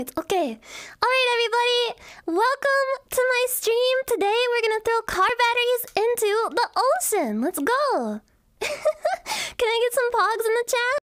It's okay. Alright everybody, welcome to my stream. Today we're gonna throw car batteries into the ocean. Let's go! Can I get some pogs in the chat?